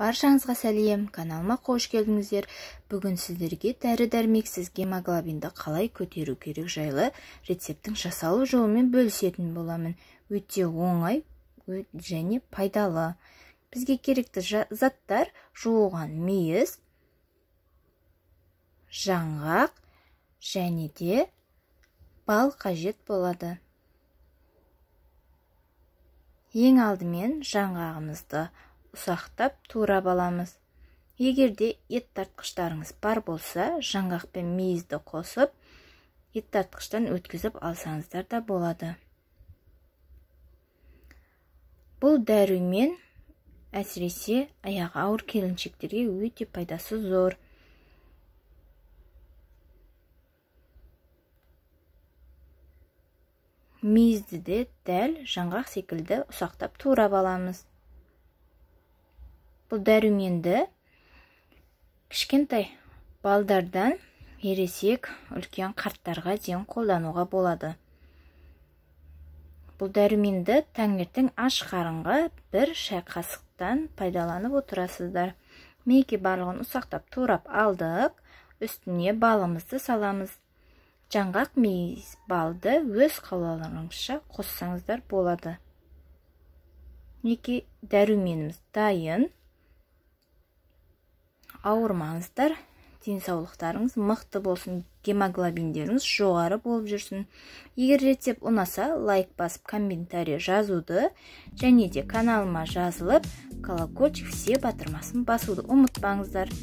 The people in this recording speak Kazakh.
баршаңызға сәлем каналыма қош келдіңіздер бүгін сіздерге дәрі-дәрмексіз гемоглобинді қалай көтеру керек жайлы рецептің жасалу жолымен бөлісетін боламын өте оңай және пайдалы бізге керекті заттар жуылған мейіз жаңғақ және де бал қажет болады ең алдымен жаңғағымызды ұсақтап турап аламыз егерде ет тартқыштарыңыз бар болса жаңғақ пен мейізді қосып ет тартқыштан өткізіп алсаңыздар да болады бұл дәрумен әсіресе аяғы ауыр келіншектерге өте пайдасы зор мейізді де дәл жаңғақ секілді ұсақтап турап аламыз бұл дәруменді кішкентай балдардан ересек үлкен қарттарға дейін қолдануға болады бұл дәруменді таңертең аш қарынға бір шай қасықтан пайдаланып отырасыздар мейке барлығын ұсақтап турап алдық үстіне балымызды саламыз жаңғақ мейіз балды өз қалауларыңызша қоссаңыздар болады мінекей дәруменіміз дайын ауырмаңыздар денсаулықтарыңыз мықты болсын гемоглобиндеріңіз жоғары болып жүрсін егер рецепт ұнаса лайк басып комментарий жазуды және де каналыма жазылып колокольчик все батырмасын басуды ұмытпаңыздар